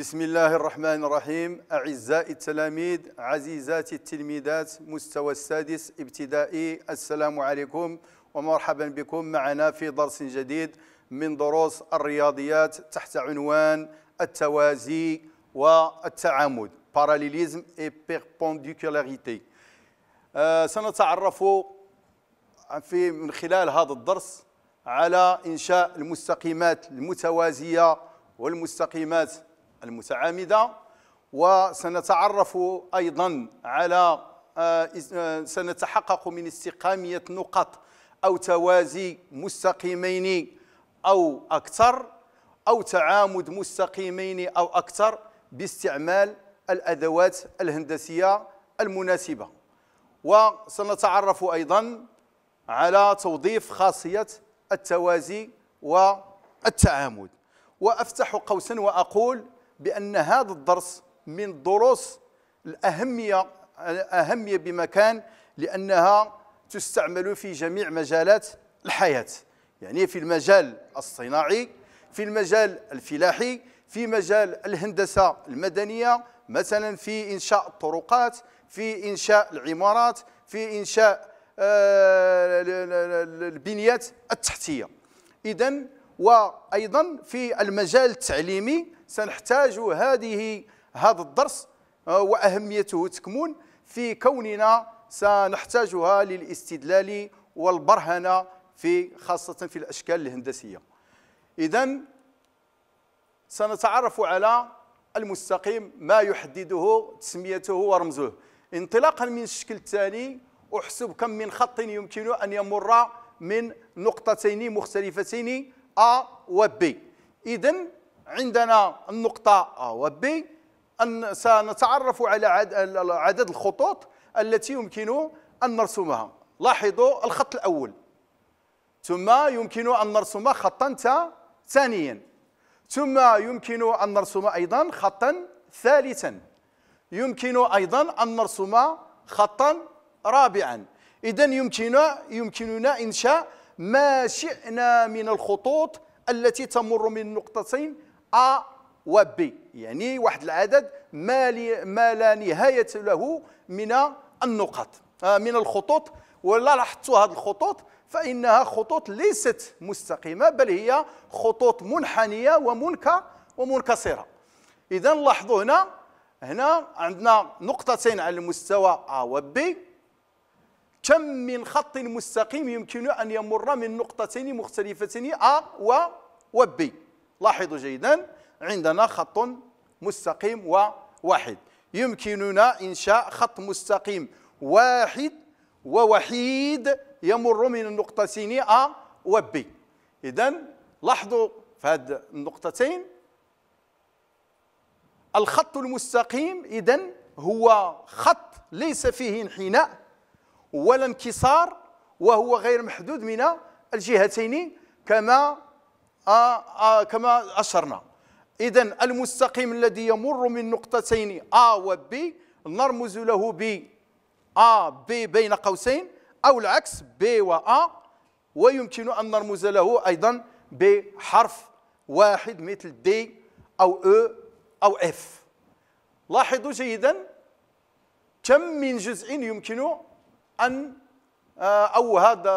بسم الله الرحمن الرحيم أعزائي التلاميذ عزيزاتي التلميذات مستوى السادس ابتدائي السلام عليكم ومرحبا بكم معنا في درس جديد من دروس الرياضيات تحت عنوان التوازي والتعامد باراليليزم اي بيربونديكولاريتي سنتعرف في من خلال هذا الدرس على إنشاء المستقيمات المتوازية والمستقيمات المتعامدة وسنتعرف أيضا على آه، آه، سنتحقق من استقامية نقط أو توازي مستقيمين أو أكثر أو تعامد مستقيمين أو أكثر باستعمال الأدوات الهندسية المناسبة وسنتعرف أيضا على توظيف خاصية التوازي والتعامد وأفتح قوسا وأقول بأن هذا الدرس من دروس الأهمية أهمية بمكان لأنها تستعمل في جميع مجالات الحياة يعني في المجال الصناعي في المجال الفلاحي في مجال الهندسة المدنية مثلا في إنشاء الطرقات في إنشاء العمارات في إنشاء آه، البنيات التحتية إذا وأيضا في المجال التعليمي سنحتاج هذه هذا الدرس آه، وأهميته تكمن في كوننا سنحتاجها للاستدلال والبرهنة في خاصة في الأشكال الهندسية إذا سنتعرف على المستقيم ما يحدده تسميته ورمزه انطلاقا من الشكل الثاني احسب كم من خط يمكن ان يمر من نقطتين مختلفتين ا و ب اذا عندنا النقطة A و B أن سنتعرف على عدد الخطوط التي يمكن أن نرسمها لاحظوا الخط الأول ثم يمكن أن نرسم خطا ثانيا ثم يمكن أن نرسم أيضا خطا ثالثا يمكن أيضا أن نرسم خطا رابعا إذا يمكن يمكننا إنشاء ما شئنا من الخطوط التي تمر من نقطتين أ و B يعني واحد العدد ما, ما لا نهاية له من النقط آه، من الخطوط ولا لاحظتوا هذه الخطوط فإنها خطوط ليست مستقيمة بل هي خطوط منحنية ومنك ومنكسرة إذا لاحظوا هنا هنا عندنا نقطتين على المستوى أ و B كم من خط مستقيم يمكن أن يمر من نقطتين مختلفتين أ و و B لاحظوا جيدا عندنا خط مستقيم وواحد يمكننا إنشاء خط مستقيم واحد ووحيد يمر من النقطتين أ ب إذا لاحظوا في هذه النقطتين الخط المستقيم إذا هو خط ليس فيه انحناء ولا انكسار وهو غير محدود من الجهتين كما آه، آه، كما أشرنا إذا المستقيم الذي يمر من نقطتين A و B نرمز له ب A B بين قوسين أو العكس B و A ويمكن أن نرمز له أيضا بحرف واحد مثل D أو E أو F لاحظوا جيدا كم من جزء يمكن أن آه، أو هذا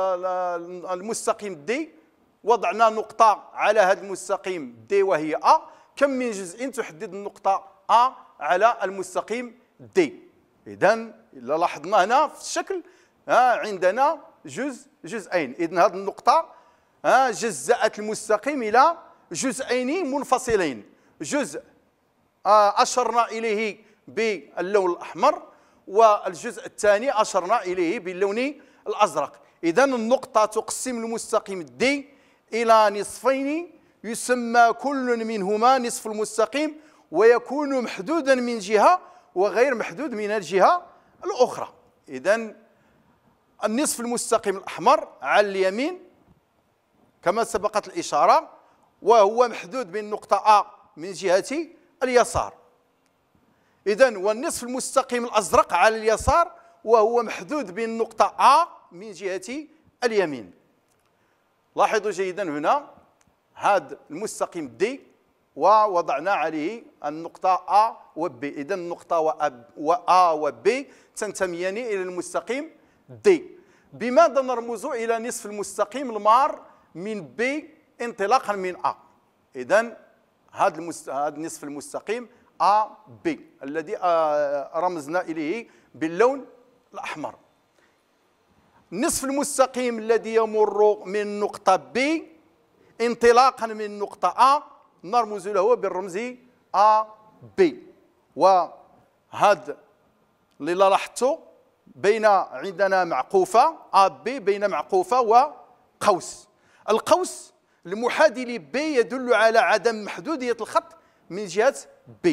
المستقيم D وضعنا نقطة على هذا المستقيم دي وهي أ كم من جزء تحدد النقطة أ على المستقيم دي إذا لاحظنا هنا في الشكل عندنا جزء جزئين إذا هذه النقطة جزأت المستقيم إلى جزئين منفصلين جزء آه، أشرنا إليه باللون الأحمر والجزء الثاني أشرنا إليه باللون الأزرق إذا النقطة تقسم المستقيم دي إلى نصفين يسمى كل منهما نصف المستقيم ويكون محدودا من جهة وغير محدود من الجهة الأخرى إذا النصف المستقيم الأحمر على اليمين كما سبقت الإشارة وهو محدود من نقطة أ من جهة اليسار إذا والنصف المستقيم الأزرق على اليسار وهو محدود بالنقطة نقطة أ من جهة اليمين لاحظوا جيدا هنا هذا المستقيم دي ووضعنا عليه النقطة أ وب إذا النقطة و وأ وب تنتميان إلى المستقيم دي بماذا نرمز إلى نصف المستقيم المار من ب انطلاقا من أ إذا هذا المست... هذا نصف المستقيم أ ب الذي آه، رمزنا إليه باللون الأحمر نصف المستقيم الذي يمر من نقطة B انطلاقا من نقطة A نرمز له بالرمز A B وهذا اللي لاحظتوا بين عندنا معقوفة A B بين معقوفة وقوس القوس المحادي ل B يدل على عدم محدودية الخط من جهة B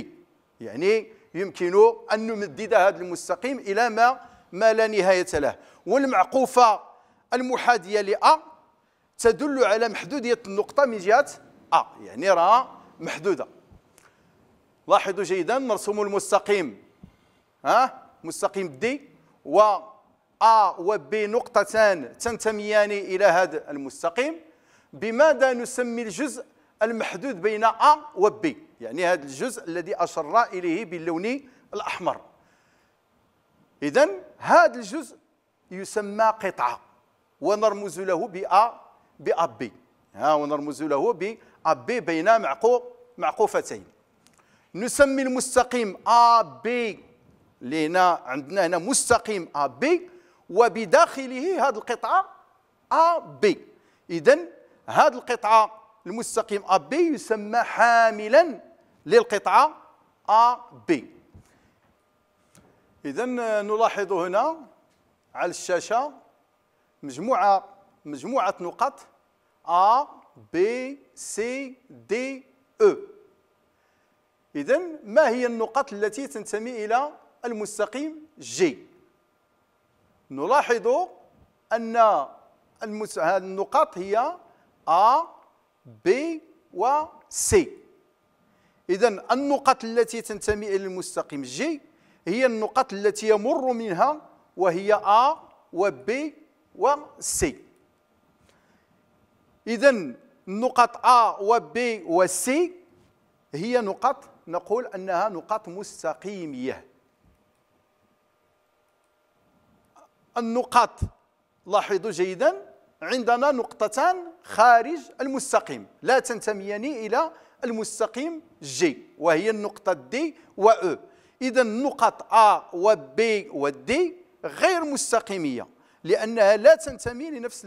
يعني يمكن أن نمدد هذا المستقيم إلى ما ما لا نهاية له والمعقوفة المحادية لأ تدل على محدودية النقطة من جهة أ يعني راه محدودة لاحظوا جيدا مرسوم المستقيم ها مستقيم دي و أ ب نقطتان تنتميان إلى هذا المستقيم بماذا نسمي الجزء المحدود بين أ ب يعني هذا الجزء الذي أشرنا إليه باللون الأحمر إذا هذا الجزء يسمى قطعة ونرمز له بأ بأبي ها ونرمز له بأبي بين معقوق معقوفتين نسمي المستقيم أبي لهنا عندنا هنا مستقيم أبي وبداخله هذه القطعة أبي إذا هذه القطعة المستقيم أبي يسمى حاملا للقطعة أبي إذا نلاحظ هنا على الشاشه مجموعه مجموعه نقط A B C D E اذا ما هي النقط التي تنتمي الى المستقيم G نلاحظ ان النقط هي A B و C اذا النقط التي تنتمي الى المستقيم G هي النقط التي يمر منها وهي A و B و C إذا نقط A و B و C هي نقط نقول أنها نقط مستقيمية النقط لاحظوا جيدا عندنا نقطتان خارج المستقيم لا تنتميان إلى المستقيم جي وهي النقطة دي و إذا النقط A و B و D غير مستقيمية لأنها لا تنتمي لنفس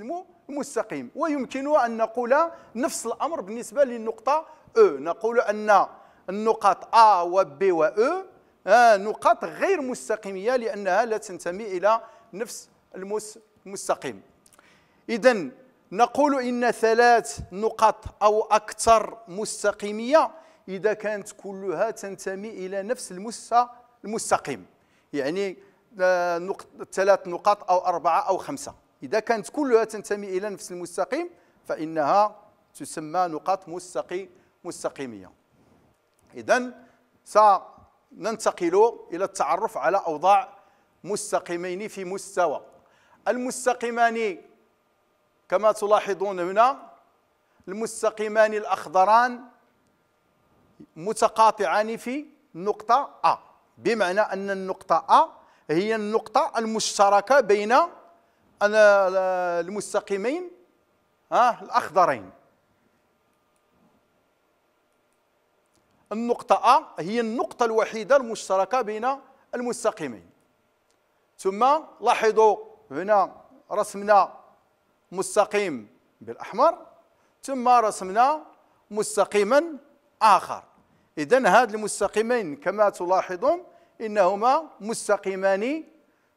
المستقيم ويمكن أن نقول نفس الأمر بالنسبة للنقطة أو نقول أن النقاط أ و أو e، آه، نقاط غير مستقيمية لأنها لا تنتمي إلى نفس المستقيم إذا نقول إن ثلاث نقاط أو أكثر مستقيمية إذا كانت كلها تنتمي إلى نفس المستقيم يعني آه، ثلاث نقاط أو أربعة أو خمسة إذا كانت كلها تنتمي إلى نفس المستقيم فإنها تسمى نقاط مستقي مستقيمية إذا سننتقل إلى التعرف على أوضاع مستقيمين في مستوى المستقيمان كما تلاحظون هنا المستقيمان الأخضران متقاطعان في نقطة أ بمعنى أن النقطة أ هي النقطة المشتركة بين المستقيمين الأخضرين النقطة أ هي النقطة الوحيدة المشتركة بين المستقيمين ثم لاحظوا هنا رسمنا مستقيم بالأحمر ثم رسمنا مستقيما آخر إذا هاد المستقيمين كما تلاحظون إنهما مستقيمان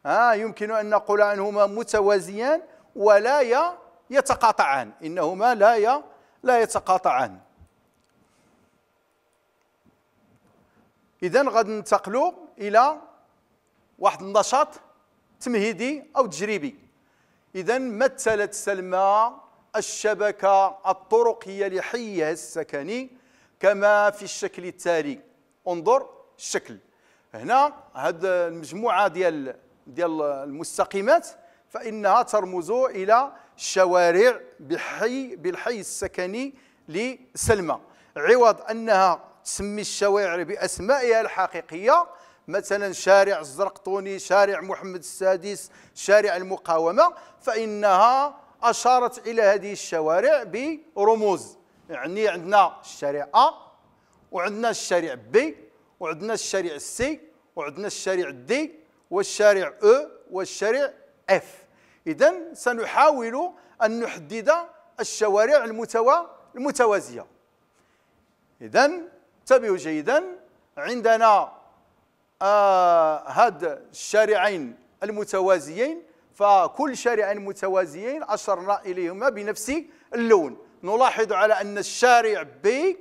ها آه، يمكن أن نقول عنهما متوازيان ولا يتقاطعان إنهما لا لا يتقاطعان إذا غادي ننتقلوا إلى واحد النشاط تمهيدي أو تجريبي إذا مثلت سلمى الشبكة الطرقية لحيها السكني كما في الشكل التالي انظر الشكل هنا هذه المجموعه ديال ديال المستقيمات فانها ترمز الى الشوارع بحي بالحي السكني لسلمى عوض انها تسمي الشوارع باسمائها الحقيقيه مثلا شارع الزرقطوني شارع محمد السادس شارع المقاومه فانها اشارت الى هذه الشوارع برموز يعني عندنا الشارع ا وعندنا الشارع بي وعندنا الشارع سي وعندنا الشارع دي والشارع او والشارع اف اذا سنحاول ان نحدد الشوارع المتوا المتوازيه اذا انتبهوا جيدا عندنا آه هاد الشارعين المتوازيين فكل شارعين متوازيين اشرنا اليهما بنفس اللون نلاحظ على ان الشارع بي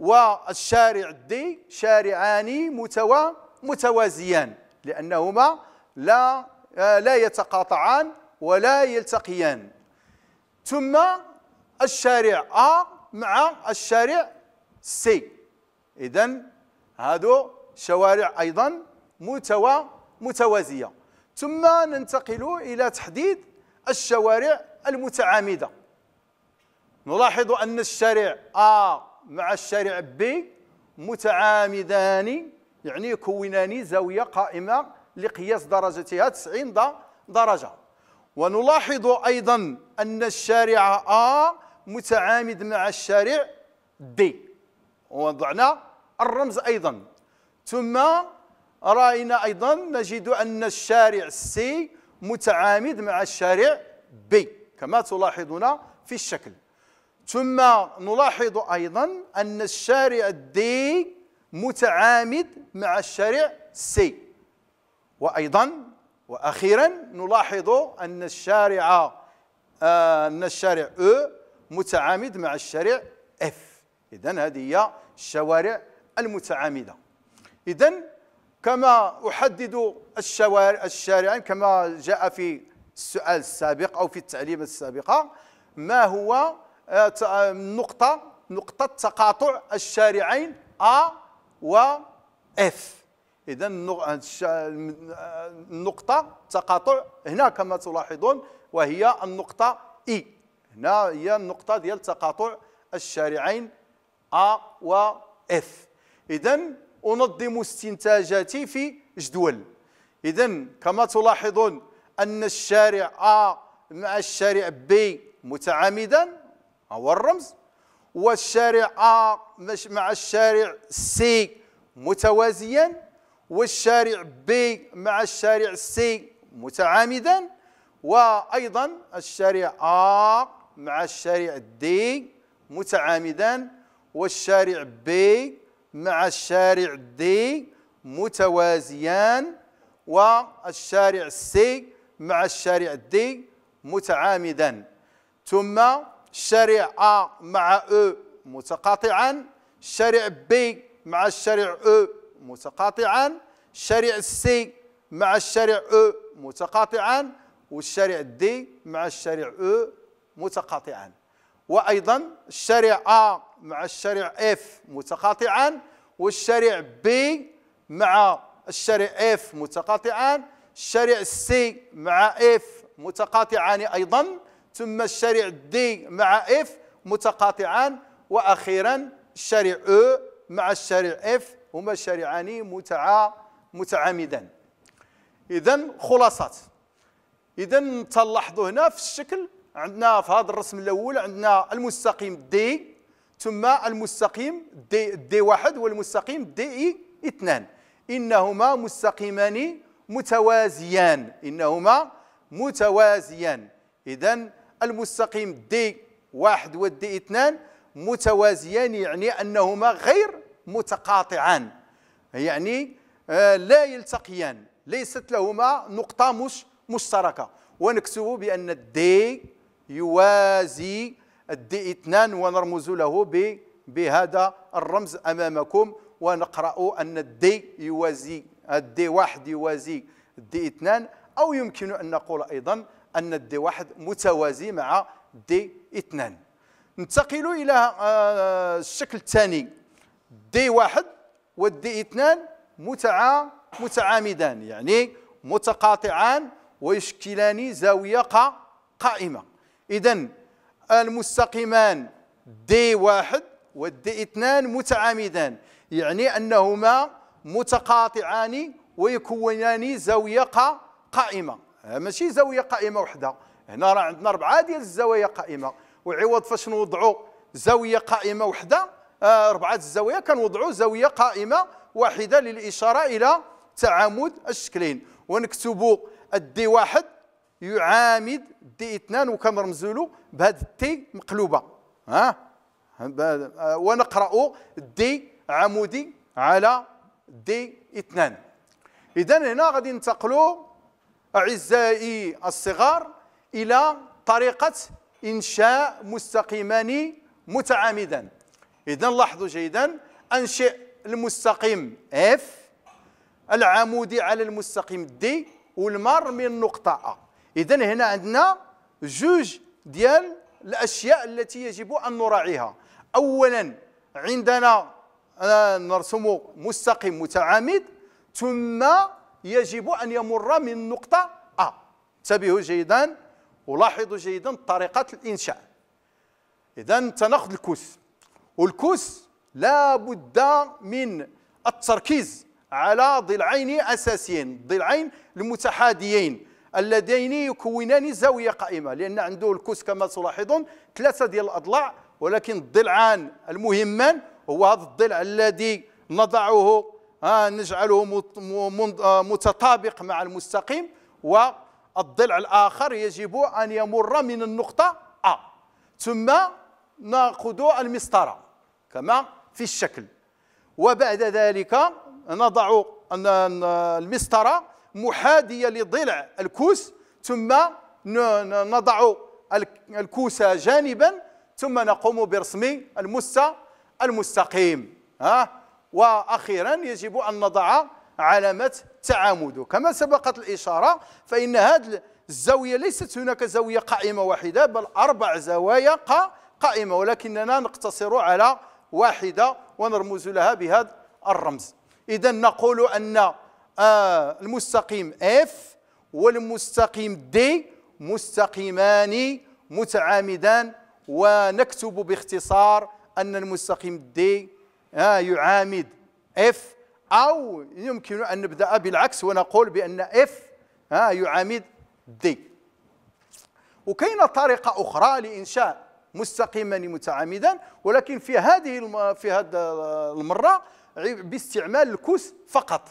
والشارع دي شارعان متوا متوازيان لأنهما لا آه، لا يتقاطعان ولا يلتقيان ثم الشارع أ مع الشارع سي إذا هادو شوارع أيضا متوا متوازية ثم ننتقل إلى تحديد الشوارع المتعامدة نلاحظ أن الشارع A مع الشارع بي متعامدان يعني يكونان زاوية قائمة لقياس درجتها 90 درجة ونلاحظ أيضا أن الشارع آ متعامد مع الشارع بي ووضعنا الرمز أيضا ثم رأينا أيضا نجد أن الشارع سي متعامد مع الشارع بي كما تلاحظون في الشكل ثم نلاحظ أيضا أن الشارع دي متعامد مع الشارع سي وأيضا وأخيرا نلاحظ أن الشارع آه، أن الشارع أو e متعامد مع الشارع اف اذا هذه هي الشوارع المتعامده اذا كما احدد الشوارع الشارع كما جاء في السؤال السابق او في التعليم السابقه ما هو آه، آه، نقطة نقطة تقاطع الشارعين أ و اف إذا النقطة تقاطع هنا كما تلاحظون وهي النقطة إي e. هنا هي النقطة ديال تقاطع الشارعين أ و اف إذا أنظم استنتاجاتي في جدول إذا كما تلاحظون أن الشارع أ مع الشارع بي متعامدا هو الرمز والشارع ا مع الشارع سي متوازيا والشارع بي مع الشارع سي متعامدا وايضا الشارع ا مع الشارع دي متعامدا والشارع بي مع الشارع دي متوازيان والشارع سي مع الشارع دي متعامدا ثم شارع A مع او متقاطعا شارع B مع الشارع او متقاطعا شارع C مع الشارع او متقاطعا والشارع D مع الشارع او متقاطعا وايضا الشارع A مع الشارع F متقاطعا والشارع B مع الشارع F متقاطعان الشارع C مع F متقاطعان ايضا ثم الشارع دي مع اف متقاطعان واخيرا الشارع او مع الشارع اف هما شارعان متعا متعامدان اذا خلاصات اذا تلاحظوا هنا في الشكل عندنا في هذا الرسم الاول عندنا المستقيم دي ثم المستقيم دي دي واحد والمستقيم دي اي اثنان انهما مستقيمان متوازيان انهما متوازيان اذا المستقيم دي واحد ودي اثنان متوازيان يعني أنهما غير متقاطعان يعني آه، لا يلتقيان ليست لهما نقطة مش مشتركة ونكتب بأن الدي يوازي الدي اثنان ونرمز له بهذا الرمز أمامكم ونقرأ أن الدي يوازي الدي واحد يوازي الدي اثنان أو يمكن أن نقول أيضا أن الدي واحد متوازي مع دي اثنان ننتقل إلى آه، الشكل الثاني دي واحد والدي اثنان متعا متعامدان يعني متقاطعان ويشكلان زاوية قائمة إذا المستقيمان دي واحد والدي اثنان متعامدان يعني أنهما متقاطعان ويكونان زاوية قائمة آه، ماشي زاويه قائمه وحده هنا راه عندنا اربعه ديال الزوايا قائمه وعوض فاش نوضعوا زاويه قائمه وحده اربعه آه، الزوايا كنوضعوا زاويه قائمه واحده للاشاره الى تعامد الشكلين ونكتبوا الدي واحد يعامد دي اثنان وكنرمزوا له بهذا التي مقلوبه ها آه، ونقرا دي عمودي على دي اثنان اذا هنا غادي ننتقلوا أعزائي الصغار إلى طريقة إنشاء مستقيمان متعامدا إذا لاحظوا جيدا أنشئ المستقيم F العمودي على المستقيم D والمر من النقطة A إذا هنا عندنا جوج ديال الأشياء التي يجب أن نراعيها أولا عندنا آه، نرسم مستقيم متعامد ثم يجب أن يمر من نقطة أ انتبهوا جيدا ولاحظوا جيدا طريقة الإنشاء إذا تناخذ الكوس والكوس لا بد من التركيز على ضلعين أساسيين ضلعين المتحاديين اللذين يكونان زاوية قائمة لأن عنده الكوس كما تلاحظون ثلاثة ديال الأضلاع ولكن الضلعان المهمان هو هذا الضلع الذي نضعه نجعله آه، متطابق مع المستقيم والضلع الآخر يجب أن يمر من النقطة أ ثم نأخذ المسطرة كما في الشكل وبعد ذلك نضع المسطرة محادية لضلع الكوس ثم نضع الكوس جانبا ثم نقوم برسم المستقيم ها واخيرا يجب ان نضع علامه تعامد كما سبقت الاشاره فان هذه الزاويه ليست هناك زاويه قائمه واحده بل اربع زوايا قائمه ولكننا نقتصر على واحده ونرمز لها بهذا الرمز اذا نقول ان آه، المستقيم F والمستقيم D مستقيمان متعامدان ونكتب باختصار ان المستقيم D آه، يعامد اف او يمكن ان نبدا بالعكس ونقول بان اف آه، يعامد دي وكاينه طريقه اخرى لانشاء مستقيما متعامدا ولكن في هذه في هذا المره باستعمال الكوس فقط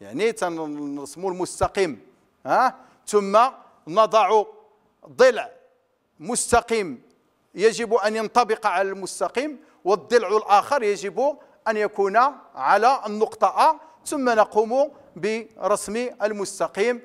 يعني تنرسموا المستقيم ها آه، ثم نضع ضلع مستقيم يجب ان ينطبق على المستقيم والضلع الآخر يجب أن يكون على النقطة أ ثم نقوم برسم المستقيم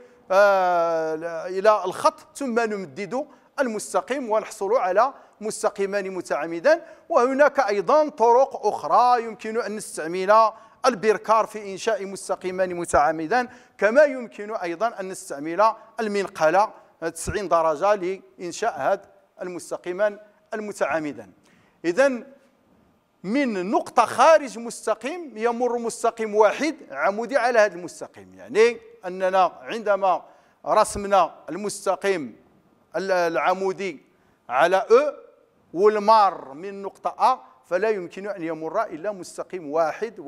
إلى الخط ثم نمدد المستقيم ونحصل على مستقيمان متعامدان وهناك أيضا طرق أخرى يمكن أن نستعمل البركار في إنشاء مستقيمان متعامدان كما يمكن أيضا أن نستعمل المنقلة 90 درجة لإنشاء هذا المستقيمان المتعامدان إذا من نقطة خارج مستقيم يمر مستقيم واحد عمودي على هذا المستقيم يعني أننا عندما رسمنا المستقيم العمودي على أ والمار من نقطة أ فلا يمكن أن يمر إلا مستقيم واحد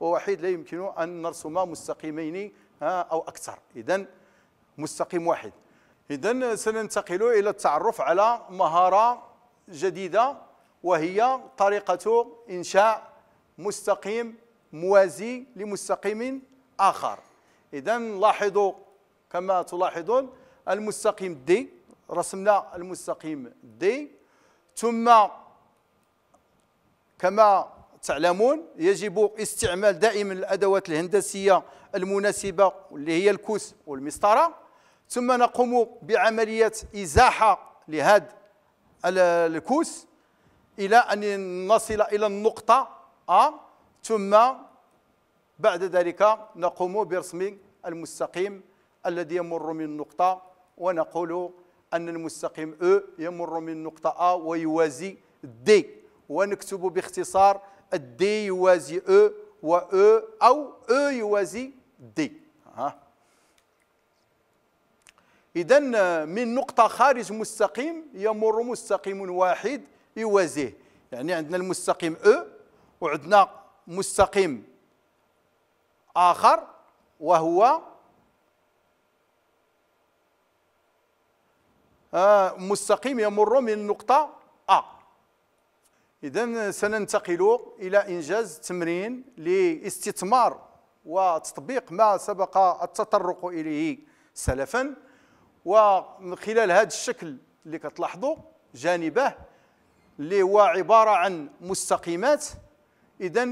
ووحيد لا يمكن أن نرسم مستقيمين أو أكثر إذا مستقيم واحد إذا سننتقل إلى التعرف على مهارة جديدة وهي طريقة إنشاء مستقيم موازي لمستقيم آخر إذا لاحظوا كما تلاحظون المستقيم دي رسمنا المستقيم دي ثم كما تعلمون يجب استعمال دائما الأدوات الهندسية المناسبة اللي هي الكوس والمسطرة ثم نقوم بعملية إزاحة لهذا الكوس إلى أن نصل إلى النقطة أ ثم بعد ذلك نقوم برسم المستقيم الذي يمر من نقطة ونقول أن المستقيم أو يمر من نقطة أ ويوازي دي ونكتب باختصار الدي يوازي أو و أو أو يوازي دي إذا من نقطة خارج مستقيم يمر مستقيم واحد يوازيه يعني عندنا المستقيم او وعندنا مستقيم اخر وهو آه، مستقيم يمر من النقطه ا اذا سننتقل الى انجاز تمرين لاستثمار وتطبيق ما سبق التطرق اليه سلفا ومن خلال هذا الشكل اللي كتلاحظوا جانبه اللي هو عباره عن مستقيمات اذا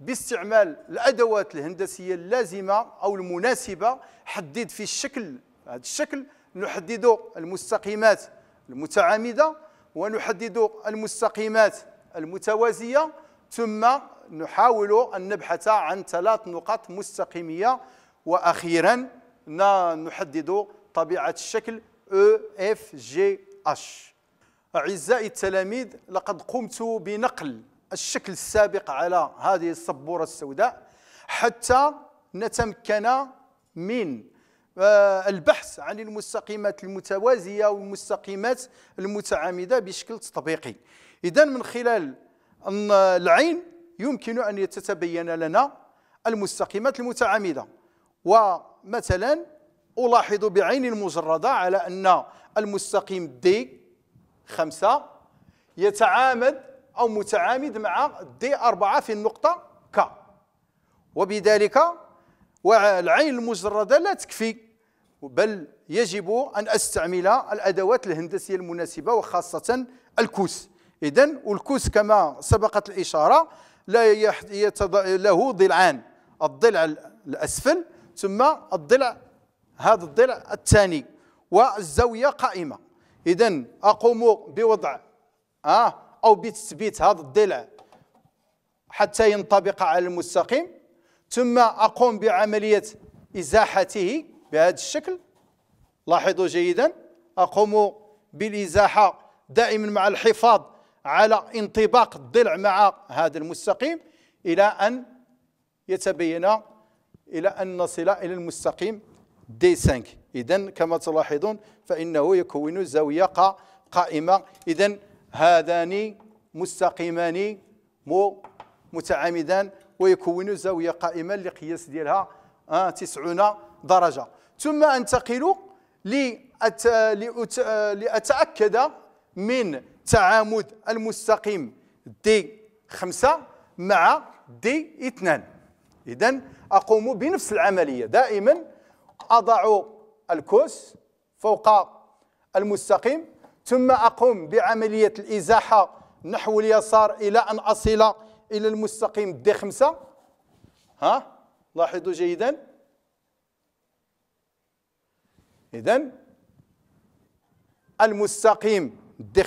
باستعمال الادوات الهندسيه اللازمه او المناسبه حدد في الشكل هذا الشكل نحدد المستقيمات المتعامده ونحدد المستقيمات المتوازيه ثم نحاول ان نبحث عن ثلاث نقاط مستقيميه واخيرا نحدد طبيعه الشكل E F G H أعزائي التلاميذ لقد قمت بنقل الشكل السابق على هذه السبورة السوداء حتى نتمكن من آه، البحث عن المستقيمات المتوازية والمستقيمات المتعامدة بشكل تطبيقي إذا من خلال العين يمكن أن تتبين لنا المستقيمات المتعامدة ومثلا ألاحظ بعين مجردة على أن المستقيم دي خمسة يتعامد أو متعامد مع دي أربعة في النقطة ك وبذلك والعين المجردة لا تكفي بل يجب أن أستعمل الأدوات الهندسية المناسبة وخاصة الكوس إذن والكوس كما سبقت الإشارة لا يتض... له ضلعان الضلع الأسفل ثم الضلع هذا الضلع الثاني والزاوية قائمة اذا اقوم بوضع اه او بتثبيت هذا الضلع حتى ينطبق على المستقيم ثم اقوم بعمليه ازاحته بهذا الشكل لاحظوا جيدا اقوم بالازاحه دائما مع الحفاظ على انطباق الضلع مع هذا المستقيم الى ان يتبين الى ان نصل الى المستقيم دي 5 اذا كما تلاحظون فإنه يكون زاوية قائمة إذا هذان مستقيمان متعامدان ويكون زاوية قائمة لقياس ديالها 90 آه، درجة ثم أنتقل لأت... لأت... لأتأكد من تعامد المستقيم دي 5 مع دي 2 إذا أقوم بنفس العملية دائما أضع الكوس فوق المستقيم ثم أقوم بعملية الإزاحة نحو اليسار إلى أن أصل إلى المستقيم دي خمسة ها لاحظوا جيدا إذا المستقيم دي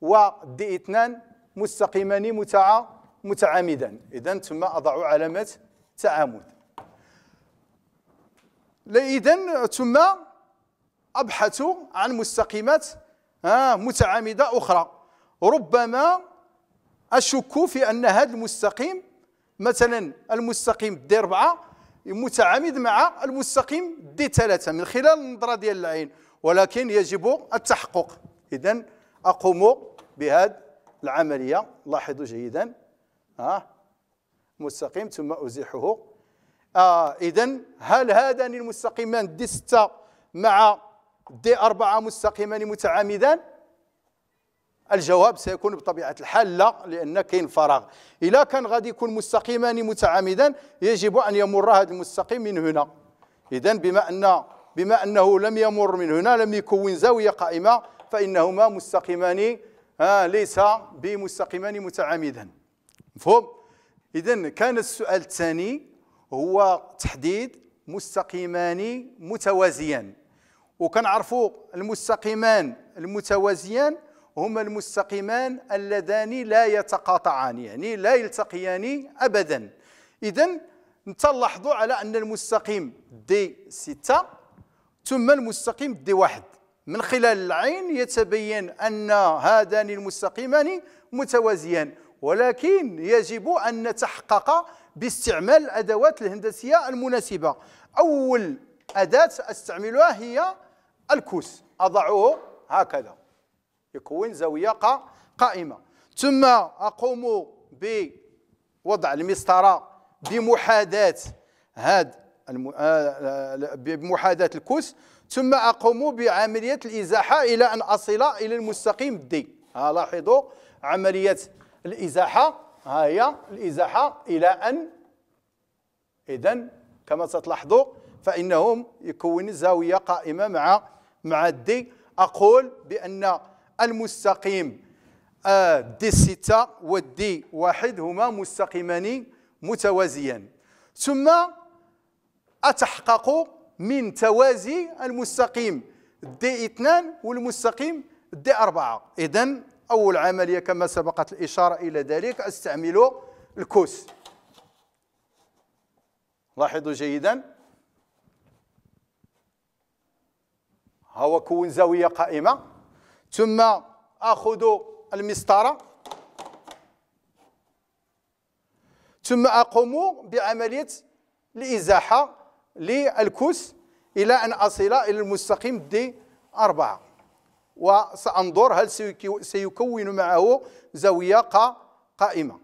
و ودي اثنان مستقيمان متع متعامدا إذا ثم أضع علامة تعامد إذا ثم أبحث عن مستقيمات متعامدة أخرى ربما أشك في أن هذا المستقيم مثلا المستقيم دي 4 متعامد مع المستقيم دي 3 من خلال النظرة ديال العين ولكن يجب التحقق إذا أقوم بهذه العملية لاحظوا جيدا ها مستقيم ثم أزيحه آه إذا هل هذان المستقيمان دي 6 مع دي أربعة مستقيمان متعامدان الجواب سيكون بطبيعة الحال لا لأن كاين فراغ إلا كان غادي يكون مستقيمان متعامدان يجب أن يمر هذا المستقيم من هنا إذا بما أن بما أنه لم يمر من هنا لم يكون زاوية قائمة فإنهما مستقيمان آه ليس بمستقيمان متعامدان مفهوم إذا كان السؤال الثاني هو تحديد مستقيمان متوازيان وكنعرفوا المستقيمان المتوازيان هما المستقيمان اللذان لا يتقاطعان يعني لا يلتقيان ابدا اذا نتلاحظوا على ان المستقيم دي 6 ثم المستقيم دي 1 من خلال العين يتبين ان هذان المستقيمان متوازيان ولكن يجب ان نتحقق باستعمال الادوات الهندسيه المناسبه اول اداه استعملها هي الكوس أضعه هكذا يكون زاوية قائمة ثم أقوم بوضع المسطرة بمحاذاة هذا آه، آه، بمحاذاة الكوس ثم أقوم بعملية الإزاحة إلى أن أصل إلى المستقيم دي ها لاحظوا عملية الإزاحة ها هي الإزاحة إلى أن إذن كما ستلاحظوا فإنهم يكون الزاوية قائمة مع معدي أقول بأن المستقيم آه، دي ستة والدي واحد هما مستقيمان متوازيان ثم أتحقق من توازي المستقيم دي اثنان والمستقيم دي أربعة إذن أول عملية كما سبقت الإشارة إلى ذلك أستعمل الكوس لاحظوا جيدا هو كون زاويه قائمه ثم اخذ المسطره ثم اقوم بعمليه الازاحه للكوس الى ان اصل الى المستقيم دي أربعة وسأنظر هل سيكون معه زاوية قائمة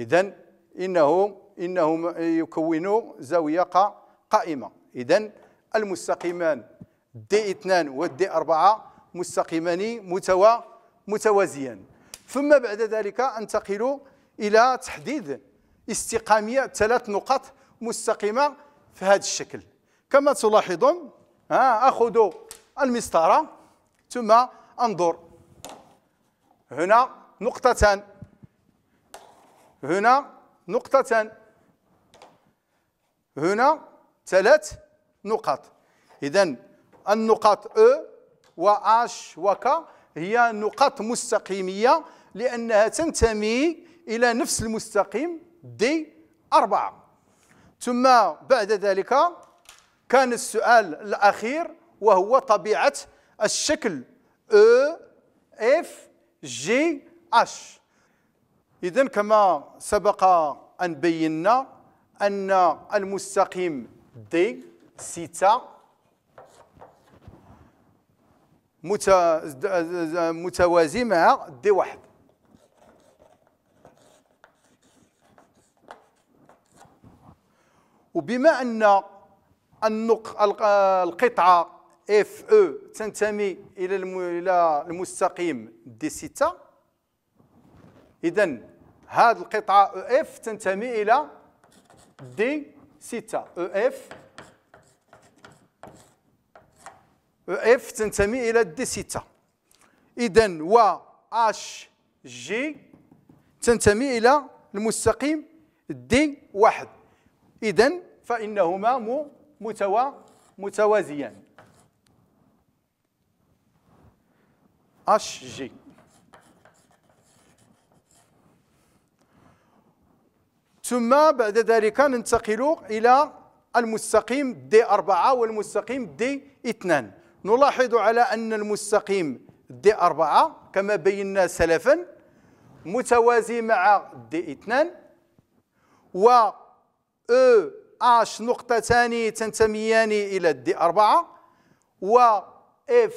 إذن إنه إنه يكون زاوية قائمة إذن المستقيمان دي 2 ودي 4 مستقيمان متوا متوازيان ثم بعد ذلك انتقل الى تحديد استقاميه ثلاث نقاط مستقيمه في هذا الشكل كما تلاحظون ها اخذ المسطره ثم انظر هنا نقطتان هنا نقطتان هنا ثلاث نقاط إذا النقاط أ و K هي نقاط مستقيمية لأنها تنتمي إلى نفس المستقيم دي أربعة ثم بعد ذلك كان السؤال الأخير وهو طبيعة الشكل أ اف جي اش اذا كما سبق ان بينا ان المستقيم دي ستة متوازي مع دي واحد وبما أن النق القطعة اف او e تنتمي الى المستقيم دي ستة اذا هذه القطعه اف e تنتمي الى دي ستة او اف اف تنتمي الى دي 6 اذا و اش جي تنتمي الى المستقيم دي واحد اذا فانهما متوا متوازيان اش جي ثم بعد ذلك ننتقل الى المستقيم دي 4 والمستقيم دي 2 نلاحظ على أن المستقيم دي 4 كما بينا سلفا متوازي مع دي 2 و او اش نقطتان تنتميان الى دي 4 و اف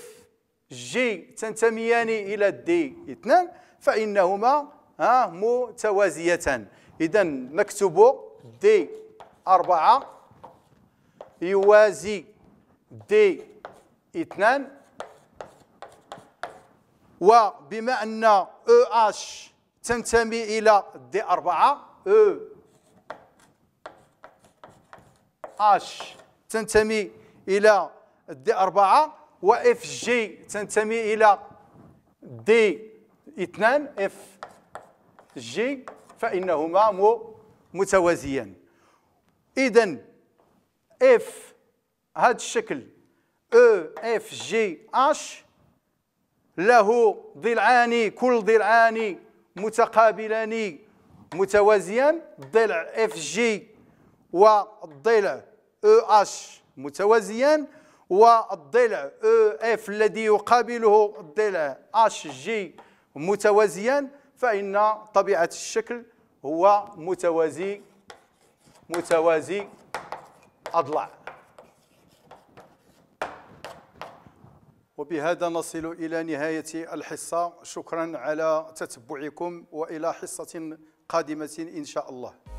جي تنتميان الى دي 2 فانهما ها متوازيتان اذا نكتب دي 4 يوازي دي اثنان وبما ان او اش تنتمي الى دي اربعه او اش تنتمي الى دي اربعه واف جي تنتمي الى دي اثنان اف جي فانهما مو متوازيان اذا اف هذا الشكل E, اف جي اش له ضلعان كل ضلعان متقابلان متوازيان ضلع اف جي والضلع E, اش متوازيان والضلع E, اف الذي يقابله الضلع اش جي متوازيان فان طبيعه الشكل هو متوازي متوازي أضلع وبهذا نصل إلى نهاية الحصة شكرا على تتبعكم وإلى حصة قادمة إن شاء الله